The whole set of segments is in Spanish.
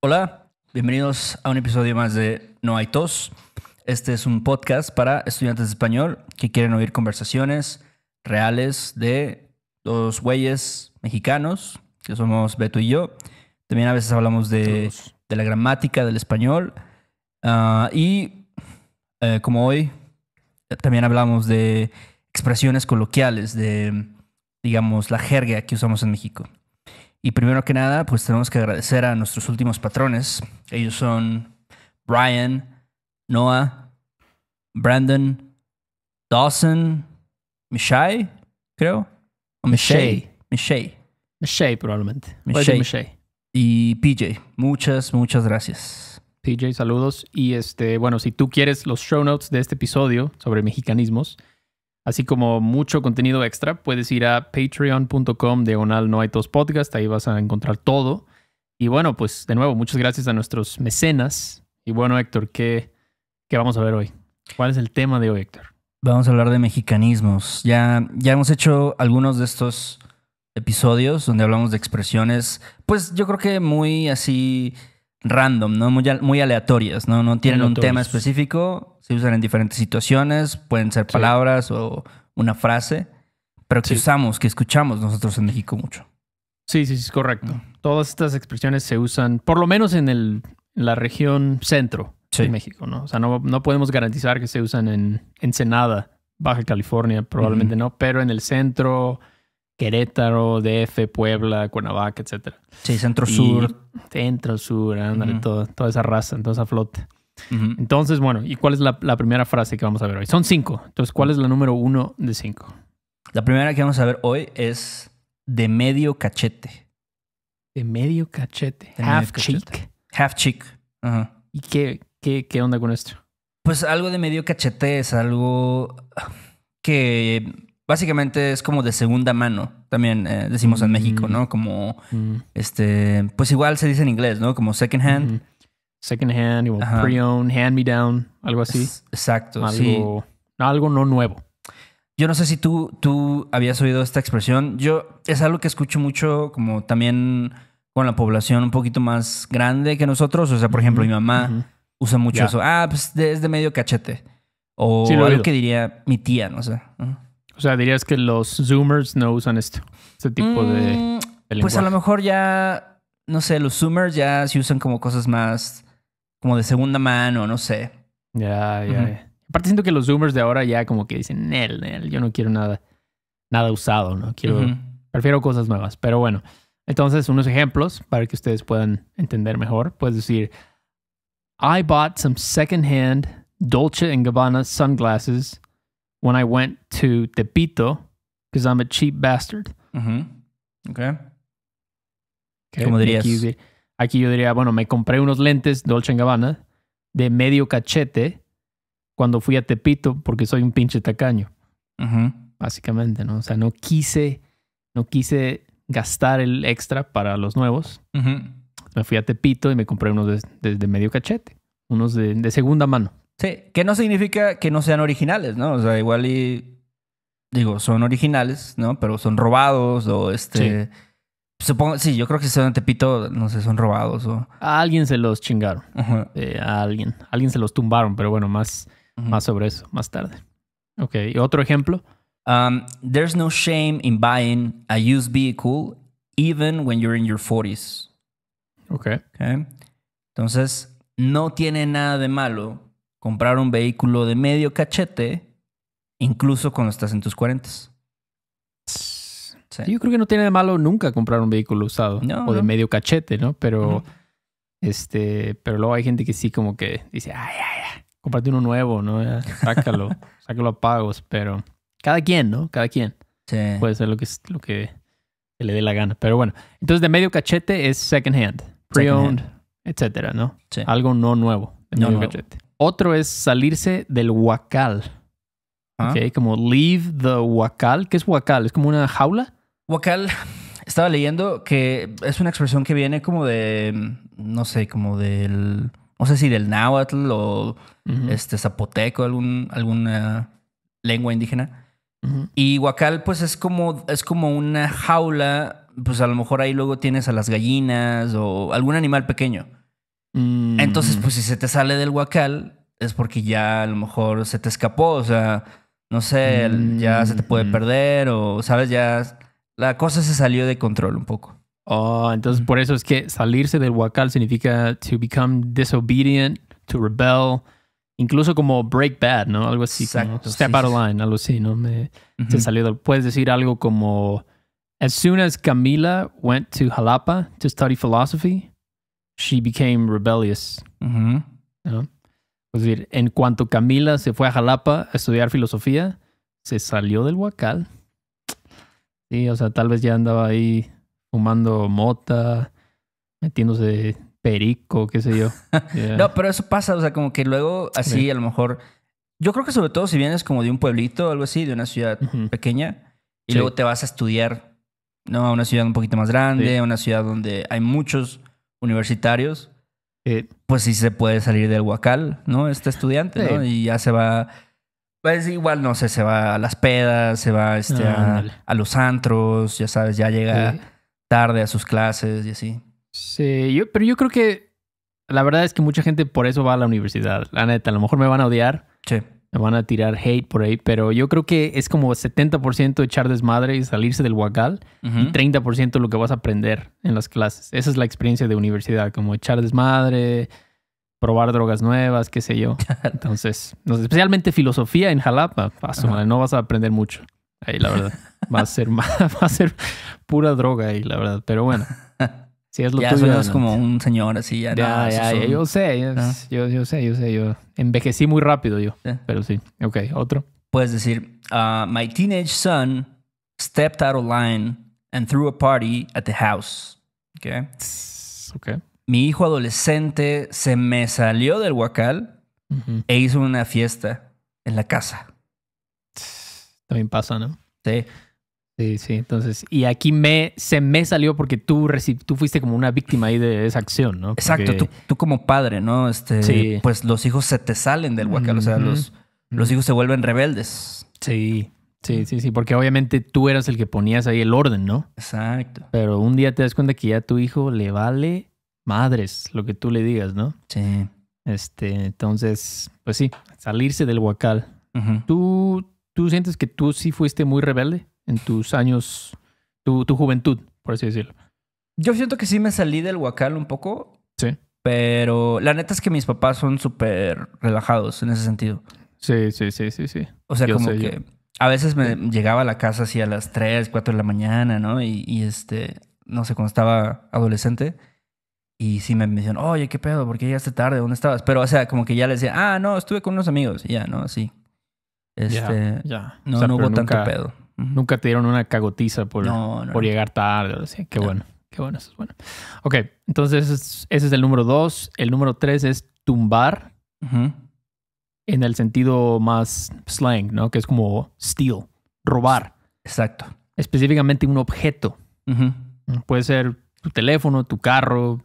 Hola, bienvenidos a un episodio más de No hay tos. Este es un podcast para estudiantes de español que quieren oír conversaciones reales de dos güeyes mexicanos, que somos Beto y yo. También a veces hablamos de, la gramática del español. Ah, y eh, como hoy, también hablamos de expresiones coloquiales, de, digamos, la jerga que usamos en México. Y primero que nada, pues tenemos que agradecer a nuestros últimos patrones. Ellos son Brian, Noah, Brandon, Dawson, Mishay, creo. O Mishay. probablemente. Y PJ. Muchas, muchas gracias. PJ, saludos. Y este, bueno, si tú quieres los show notes de este episodio sobre mexicanismos, así como mucho contenido extra, puedes ir a patreon.com diagonal no hay podcast, ahí vas a encontrar todo. Y bueno, pues de nuevo, muchas gracias a nuestros mecenas. Y bueno, Héctor, ¿qué, qué vamos a ver hoy? ¿Cuál es el tema de hoy, Héctor? Vamos a hablar de mexicanismos. Ya, ya hemos hecho algunos de estos episodios donde hablamos de expresiones, pues yo creo que muy así random, ¿no? Muy, muy aleatorias, ¿no? No tienen un tema específico, se usan en diferentes situaciones, pueden ser palabras o una frase, pero que usamos, que escuchamos nosotros en México mucho. Sí, sí, es correcto. Todas estas expresiones se usan, por lo menos en, el, la región centro de México, ¿no? O sea, no, podemos garantizar que se usan en Ensenada, Baja California, probablemente no, pero en el centro, Querétaro, DF, Puebla, Cuernavaca, etc. Sí, centro-sur. Centro-sur, ándale, toda esa raza, toda esa flota. Entonces, bueno, ¿y cuál es la, primera frase que vamos a ver hoy? Son cinco. Entonces, ¿cuál es la número uno de cinco? La primera que vamos a ver hoy es de medio cachete. De medio cachete. Half cheek. Half cheek. ¿Y qué, qué, qué onda con esto? Pues algo de medio cachete es algo que básicamente es como de segunda mano, también eh, decimos en México, mm. ¿no? Como, mm. este, pues igual se dice en inglés, ¿no? Como second hand. Second hand, pre-owned, hand me down, algo así. exacto, algo, sí. Algo no nuevo. Yo no sé si tú, tú habías oído esta expresión. Yo, es algo que escucho mucho como también con la población un poquito más grande que nosotros. O sea, por ejemplo, mi mamá usa mucho eso. Ah, pues es de medio cachete. O algo que diría mi tía, no sé. O sea, dirías que los Zoomers no usan esto, este tipo mm, de, Pues a lo mejor ya, no sé, los Zoomers ya se usan como cosas más como de segunda mano, no sé. Ya, ya, Aparte siento que los Zoomers de ahora ya como que dicen, nel, yo no quiero nada, nada usado, ¿no? Quiero, prefiero cosas nuevas. Pero bueno, entonces unos ejemplos para que ustedes puedan entender mejor. Puedes decir, I bought some secondhand Dolce and Gabbana sunglasses when I went to Tepito because I'm a cheap bastard. Ok. okay. ¿Cómo dirías? Aquí, yo diría, bueno, me compré unos lentes Dolce Gabbana de medio cachete cuando fui a Tepito porque soy un pinche tacaño. Básicamente, ¿no? O sea, no quise, no quise gastar el extra para los nuevos. Me fui a Tepito y me compré unos de, medio cachete, unos de segunda mano. Sí, que no significa que no sean originales, ¿no? O sea, igual y digo, son originales, ¿no? Pero son robados o este... Supongo, sí, yo creo que si son de Tepito, no sé, son robados o... A alguien se los chingaron. Eh, a alguien. A alguien se los tumbaron, pero bueno, más, más sobre eso, más tarde. Ok, ¿y otro ejemplo? Um, there's no shame in buying a used vehicle even when you're in your 40s. Ok. okay. Entonces, no tiene nada de malo comprar un vehículo de medio cachete, incluso cuando estás en tus 40. Yo creo que no tiene de malo nunca comprar un vehículo usado o de medio cachete, ¿no? Pero, este, pero luego hay gente que sí como que dice, ay, ay, ay uno nuevo, ¿no? sácalo, sácalo a pagos, pero cada quien, ¿no? Cada quien. Puede ser lo que, lo que le dé la gana. Pero bueno, entonces de medio cachete es second hand, pre-owned, etcétera, ¿no? Algo no nuevo, de medio cachete. Otro es salirse del huacal. Ah. Ok, como leave the huacal. ¿Qué es huacal? ¿Es como una jaula? Huacal, estaba leyendo que es una expresión que viene como de, no sé, como del, no sé si del náhuatl o este zapoteco, algún, alguna lengua indígena. Y huacal, pues es como, es como una jaula, pues a lo mejor ahí luego tienes a las gallinas o algún animal pequeño. Entonces, pues si se te sale del huacal, es porque ya a lo mejor se te escapó, o sea, no sé, ya se te puede mm. perder o, sabes, ya la cosa se salió de control un poco. Oh, entonces por eso es que salirse del huacal significa to become disobedient, to rebel, incluso como break bad, ¿no? Algo así, step out of line, algo así, ¿no? Me, salió puedes decir algo como, as soon as Camila went to Jalapa to study philosophy, she became rebellious. ¿no? Es decir, en cuanto Camila se fue a Jalapa a estudiar filosofía, se salió del huacal. Sí, o sea, tal vez ya andaba ahí fumando mota, metiéndose perico, qué sé yo. no, pero eso pasa, o sea, como que luego así a lo mejor... Yo creo que sobre todo si vienes como de un pueblito o algo así, de una ciudad pequeña, y luego te vas a estudiar ¿no? a una ciudad un poquito más grande, a una ciudad donde hay muchos universitarios, pues sí se puede salir del huacal, ¿no? Este estudiante, ¿no? Y ya se va, pues igual, no sé, se va a las pedas, se va este, a, los antros, ya sabes, ya llega tarde a sus clases y así. Sí, yo, pero yo creo que la verdad es que mucha gente por eso va a la universidad. La neta, a lo mejor me van a odiar. Sí me van a tirar hate por ahí, pero yo creo que es como 70% echar desmadre y salirse del huacal y 30% lo que vas a aprender en las clases. Esa es la experiencia de universidad, como echar desmadre, probar drogas nuevas, qué sé yo. Entonces, especialmente filosofía en Jalapa, paso, no vas a aprender mucho ahí, la verdad. Va a ser, va a ser pura droga ahí, la verdad, pero bueno ya como un señor así, ya. Ya, yo sé, yo, sé, yo sé, yo envejecí muy rápido yo, pero sí. Ok, otro. Puedes decir, ah, my teenage son stepped out of line and threw a party at the house. Okay. Mi hijo adolescente se me salió del huacal e hizo una fiesta en la casa. También pasa, ¿no? Sí. Sí, sí, entonces, y aquí me, se me salió porque tú, tú fuiste como una víctima ahí de esa acción, ¿no? Exacto, tú, como padre, ¿no? Este, sí. Pues los hijos se te salen del huacal, o sea, los, los hijos se vuelven rebeldes. Sí, sí, sí, sí, porque obviamente tú eras el que ponías ahí el orden, ¿no? Exacto. Pero un día te das cuenta que ya a tu hijo le vale madres lo que tú le digas, ¿no? Sí. Este, entonces, pues sí, salirse del huacal. ¿Tú, ¿Tú sientes que tú sí fuiste muy rebelde? en tus años, tu, juventud, por así decirlo. Yo siento que sí me salí del huacal un poco. Sí. Pero la neta es que mis papás son súper relajados en ese sentido. Sí, sí, sí, sí, sí. O sea, como que a veces me llegaba a la casa así a las 3, 4 de la mañana, ¿no? Y, este, no sé, cuando estaba adolescente. Y sí me decían, oye, ¿qué pedo? ¿Por qué llegaste tarde? ¿Dónde estabas? Pero, o sea, como que ya les decía, ah, no, estuve con unos amigos. Y ya, ¿no? Así. Este, ya, No, hubo tanto pedo. Nunca te dieron una cagotiza por, llegar tarde. qué bueno, qué bueno, eso es bueno. Ok, entonces ese es el número dos. El número tres es tumbar en el sentido más slang, ¿no? Que es como steal, robar. Exacto. Específicamente un objeto. Puede ser tu teléfono, tu carro,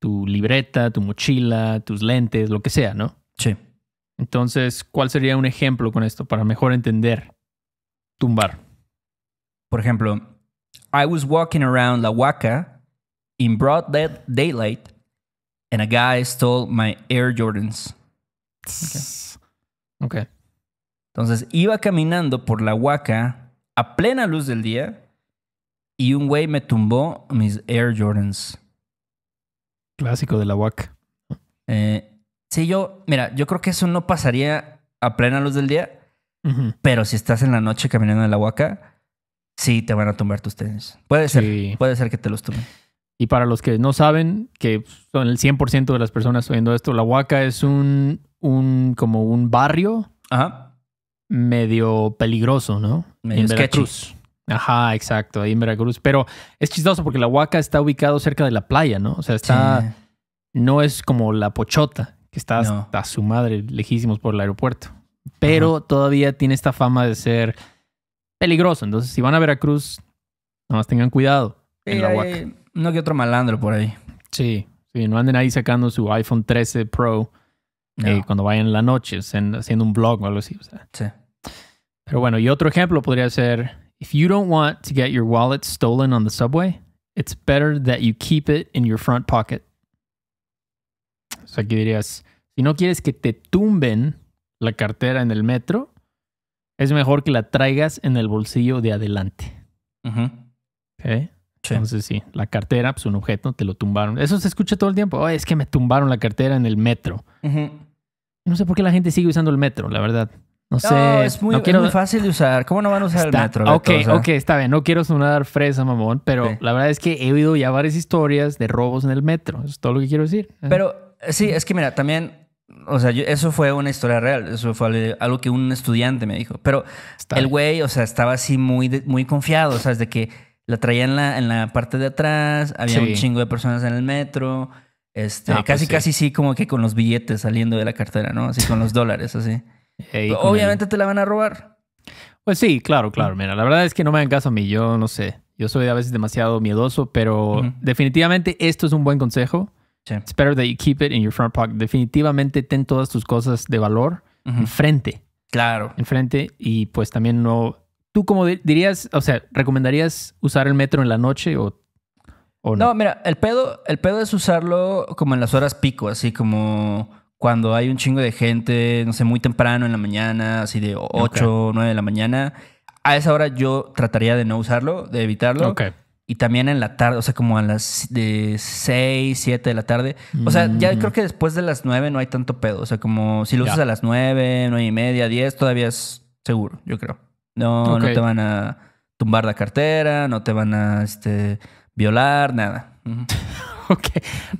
tu libreta, tu mochila, tus lentes, lo que sea, ¿no? Sí. Entonces, ¿cuál sería un ejemplo con esto para mejor entender? tumbar. Por ejemplo, I was walking around La Huaca in broad daylight and a guy stole my Air Jordans. Ok. okay. Entonces iba caminando por La Huaca a plena luz del día y un güey me tumbó mis Air Jordans. Clásico de La Huaca. Eh, sí, yo, mira, yo creo que eso no pasaría a plena luz del día, pero si estás en la noche caminando en la huaca, sí te van a tumbar tus tenis. Puede ser, puede ser que te los tumben. Y para los que no saben, que son el 100% de las personas oyendo esto, la huaca es un, un como un barrio medio peligroso, ¿no? en Veracruz. Ajá, exacto, ahí en Veracruz. Pero es chistoso porque la huaca está ubicado cerca de la playa, ¿no? O sea, está... No es como la pochota, que está a su madre, lejísimos por el aeropuerto pero todavía tiene esta fama de ser peligroso. Entonces, si van a Veracruz, más tengan cuidado. en la hay, no que otro malandro por ahí. Sí, sí, no anden ahí sacando su iPhone 13 Pro eh, cuando vayan en la noche, haciendo un blog o algo así. Sí. Pero bueno, y otro ejemplo podría ser: If you don't want to get your wallet stolen on the subway, it's better that you keep it in your front pocket. O sea, aquí dirías: si no quieres que te tumben la cartera en el metro, es mejor que la traigas en el bolsillo de adelante. Entonces sí, la cartera, pues un objeto, te lo tumbaron. Eso se escucha todo el tiempo. es que me tumbaron la cartera en el metro. No sé por qué la gente sigue usando el metro, la verdad. No, sé. Es muy, no es muy, fácil de usar. ¿Cómo no van a usar el metro? Ok, está bien. No quiero sonar fresa, mamón, pero la verdad es que he oído ya varias historias de robos en el metro. Eso es todo lo que quiero decir. Pero sí, es que mira, también o sea, eso fue una historia real. Eso fue algo que un estudiante me dijo. Pero el güey, o sea, estaba así muy, muy confiado. O sea, de que la traía en la, en la parte de atrás, había un chingo de personas en el metro. Este, ah, pues casi, casi sí, como que con los billetes saliendo de la cartera, ¿no? Así con los dólares, así. obviamente te la van a robar. Pues sí, claro, claro. Mira, la verdad es que no me hagan caso a mí. Yo no sé. Yo soy a veces demasiado miedoso, pero definitivamente esto es un buen consejo. Sí. It's better that you keep it in your front pocket. Definitivamente ten todas tus cosas de valor enfrente. Claro. Enfrente y pues también no... ¿Tú como dirías, o sea, recomendarías usar el metro en la noche o no? no? mira, el pedo, el pedo es usarlo como en las horas pico, así como cuando hay un chingo de gente, no sé, muy temprano en la mañana, así de 8, okay. 9 de la mañana. A esa hora yo trataría de no usarlo, de evitarlo. Ok y también en la tarde, o sea, como a las de 6, 7 de la tarde. O sea, ya mm. creo que después de las 9 no hay tanto pedo. O sea, como si lo usas a las 9, 9 y media, 10, todavía es seguro, yo creo. No, no te van a tumbar la cartera, no te van a este, violar, nada. ok,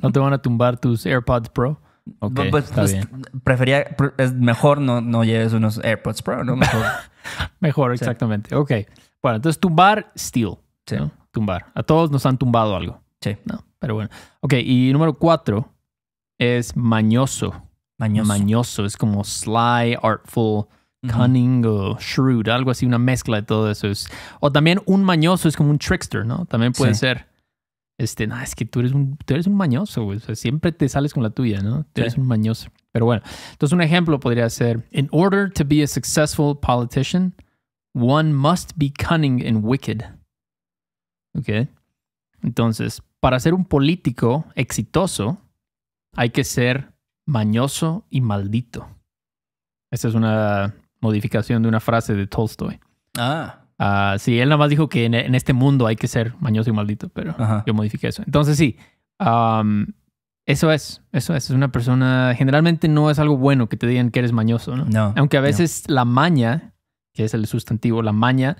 no te van a tumbar tus AirPods Pro. Okay, pues, pues, Prefería, es mejor no, no lleves unos AirPods Pro, ¿no? Mejor. mejor, exactamente. Ok. Bueno, entonces tumbar, steal. Sí tumbar. A todos nos han tumbado algo. Sí. No, pero bueno. Ok, y número cuatro es mañoso. Mañoso. Mañoso. Es como sly, artful, cunning o shrewd, algo así, una mezcla de todo eso. o también un mañoso es como un trickster, ¿no? También puede ser. Este, nada, es que tú eres un, tú eres un mañoso, O sea, siempre te sales con la tuya, ¿no? Tú eres un mañoso. Pero bueno, entonces un ejemplo podría ser: In order to be a successful politician, one must be cunning and wicked. ¿Ok? Entonces, para ser un político exitoso, hay que ser mañoso y maldito. Esta es una modificación de una frase de Tolstoy. Ah. ah sí, él nada más dijo que en, este mundo hay que ser mañoso y maldito, pero yo modifiqué eso. Entonces, sí, eso es, eso es. Es una persona. Generalmente no es algo bueno que te digan que eres mañoso, ¿no? No. Aunque a veces la maña, que es el sustantivo, la maña,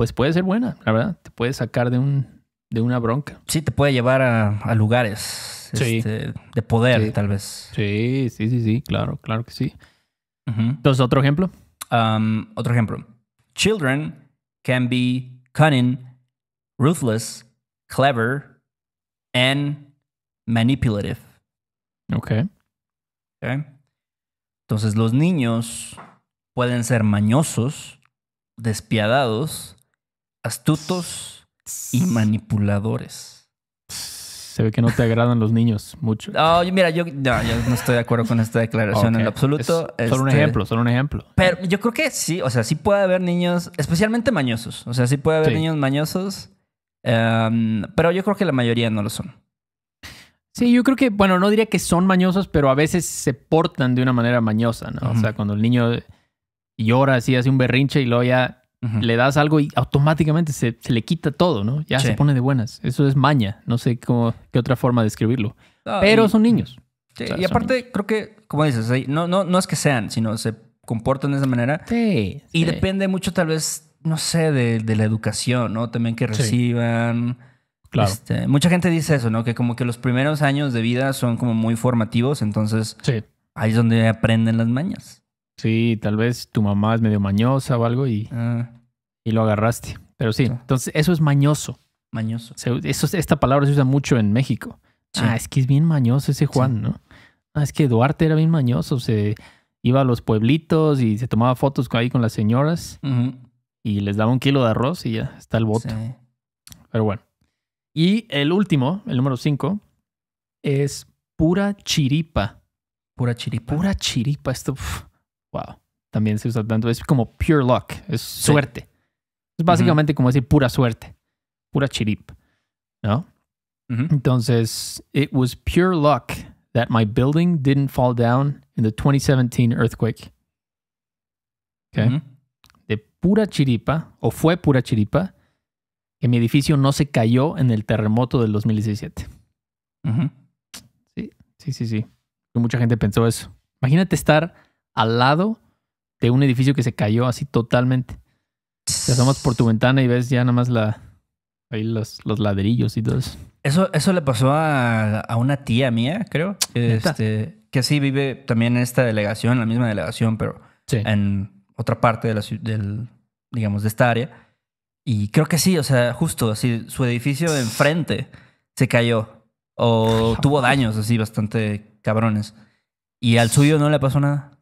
pues puede ser buena, la verdad. Te puede sacar de un de una bronca. Sí, te puede llevar a, lugares este, de poder, tal vez. Sí, sí, sí, sí, claro, claro que sí. Entonces, otro ejemplo. Um, otro ejemplo. Children can be cunning, ruthless, clever, and manipulative. Ok. Entonces, los niños pueden ser mañosos, despiadados, astutos y manipuladores. Se ve que no te agradan los niños mucho. mira, yo no, estoy de acuerdo con esta declaración en absoluto. Es, un este, ejemplo, solo un ejemplo. Pero yo creo que sí, o sea, sí puede haber niños, especialmente mañosos. O sea, sí puede haber niños mañosos, em, pero yo creo que la mayoría no lo son. Sí, yo creo que, bueno, no diría que son mañosos, pero a veces se portan de una manera mañosa, ¿no? O sea, cuando el niño llora así, hace un berrinche y luego ya le das algo y automáticamente se, le quita todo, ¿no? Ya se pone de buenas. Eso es maña. No sé cómo, qué otra forma de escribirlo. Pero son niños. y aparte, creo que, como dices, no, no, no es que sean, sino se comportan de esa manera. Sí. Y depende mucho, tal vez, no sé, de, de la educación, ¿no? También que reciban. Este, mucha gente dice eso, ¿no? Que como que los primeros años de vida son como muy formativos, entonces ahí es donde aprenden las mañas. Sí, tal vez tu mamá es medio mañosa o algo y, ah. y lo agarraste. Pero sí, entonces eso es mañoso. Mañoso. eso, esta palabra se usa mucho en México. Ah, es que es bien mañoso ese Juan, ¿no? Ah, es que Duarte era bien mañoso. Se iba a los pueblitos y se tomaba fotos ahí con las señoras y les daba un kilo de arroz y ya está el voto. Pero bueno. Y el último, el número cinco, es pura chiripa. Pura chiripa. Pura chiripa. Esto. Wow. También se usa tanto. Es como pure luck, es suerte. Es básicamente como decir pura suerte, pura chirip, ¿no? Entonces, it was pure luck that my building didn't fall down in the 2017 earthquake. Okay. De pura chiripa, o fue pura chiripa, que mi edificio no se cayó en el terremoto del 2017. Sí, sí, sí, sí. Mucha gente pensó eso. Imagínate estar al lado de un edificio que se cayó así totalmente. Te asomas por tu ventana y ves ya nada más la, ahí los, ladrillos y todo eso. Eso, le pasó a, una tía mía, creo. Este, que así vive también en esta delegación, en la misma delegación, pero en otra parte de la, del, digamos, de esta área. Y creo que sí, o sea, justo así, su edificio enfrente se cayó o tuvo daños así bastante cabrones. Y al suyo no le pasó nada.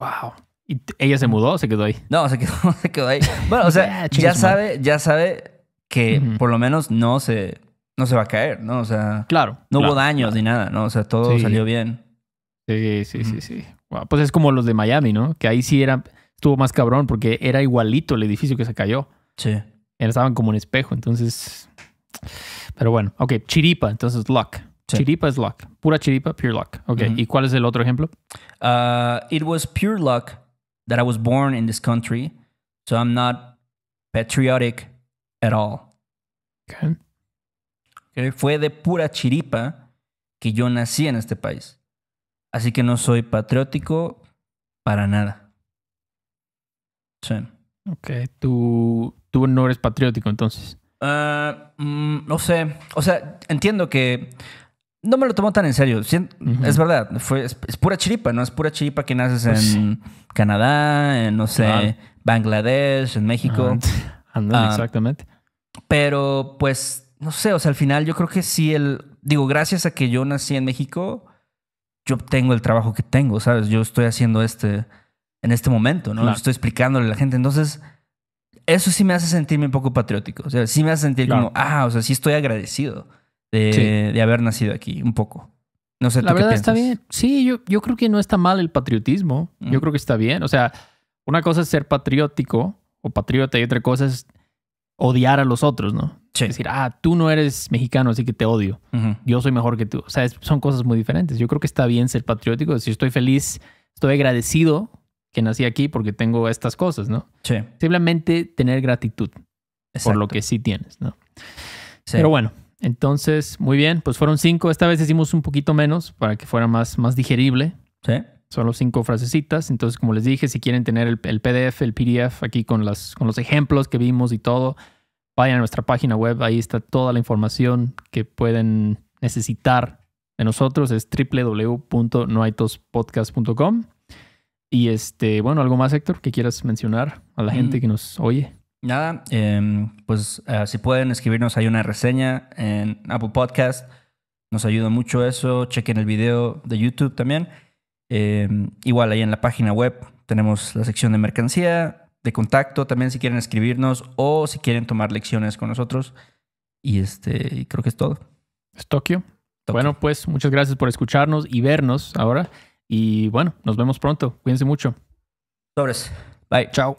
Wow. ¿Y ella se mudó o se quedó ahí? No, se quedó, se quedó ahí. Bueno, o sea, ya sabe, ya sabe que por lo menos no se, no se va a caer, ¿no? O sea, claro, no hubo daños ni nada, ¿no? O sea, todo salió bien. Sí, sí, sí, sí. Pues es como los de Miami, ¿no? Que ahí sí era, estuvo más cabrón porque era igualito el edificio que se cayó. Sí. Estaban como un espejo, entonces. Pero bueno, ok, chiripa, entonces luck. Chiripa es luck. Pura chiripa, pure luck. Ok. ¿Y cuál es el otro ejemplo? Uh, it was pure luck that I was born in this country, so I'm not patriotic at all. Okay. Fue de pura chiripa que yo nací en este país. Así que no soy patriótico para nada. Sí. Ok. Tú, tú no eres patriótico entonces. Uh, mm, no sé. O sea, entiendo que no me lo tomo tan en serio. Es verdad, es, pura chiripa, ¿no? Es pura chiripa que naces pues en Canadá, en, no sé, Bangladesh, en México. Ah, ah, exactamente. Pero, pues, no sé, o sea, al final yo creo que sí, el, digo, gracias a que yo nací en México, yo tengo el trabajo que tengo, ¿sabes? Yo estoy haciendo este, en este momento, ¿no? lo Estoy explicándole a la gente. Entonces, eso sí me hace sentirme un poco patriótico. O sea, sí me hace sentir como, ah, o sea, sí estoy agradecido de, haber nacido aquí, un poco. No sé, ¿tú La verdad está bien. Sí, yo, yo creo que no está mal el patriotismo. Yo creo que está bien. O sea, una cosa es ser patriótico o patriota y otra cosa es odiar a los otros, ¿no? Es decir, ah, tú no eres mexicano, así que te odio. Yo soy mejor que tú. O sea, son cosas muy diferentes. Yo creo que está bien ser patriótico. Si estoy feliz, estoy agradecido que nací aquí porque tengo estas cosas, ¿no? Sí. Simplemente tener gratitud por lo que sí tienes, ¿no? Sí. Pero bueno, entonces, muy bien, pues fueron cinco. Esta vez hicimos un poquito menos para que fuera más, más digerible. Sí. Solo cinco frasecitas. Entonces, como les dije, si quieren tener el, PDF, el PDF aquí con, las, con los ejemplos que vimos y todo, vayan a nuestra página web. Ahí está toda la información que pueden necesitar de nosotros. Es www.noaitospodcast.com. Y este, bueno, algo más, Héctor, que quieras mencionar a la gente mm. que nos oye nada, em, pues eh, si pueden escribirnos hay una reseña en Apple Podcast. Nos ayuda mucho eso. Chequen el video de YouTube también. Em, igual ahí en la página web tenemos la sección de mercancía, de contacto también si quieren escribirnos o si quieren tomar lecciones con nosotros. Y este, creo que es todo. Es Tokio. Bueno, pues muchas gracias por escucharnos y vernos ahora. Y bueno, nos vemos pronto. Cuídense mucho. Sobres. Bye. Chao.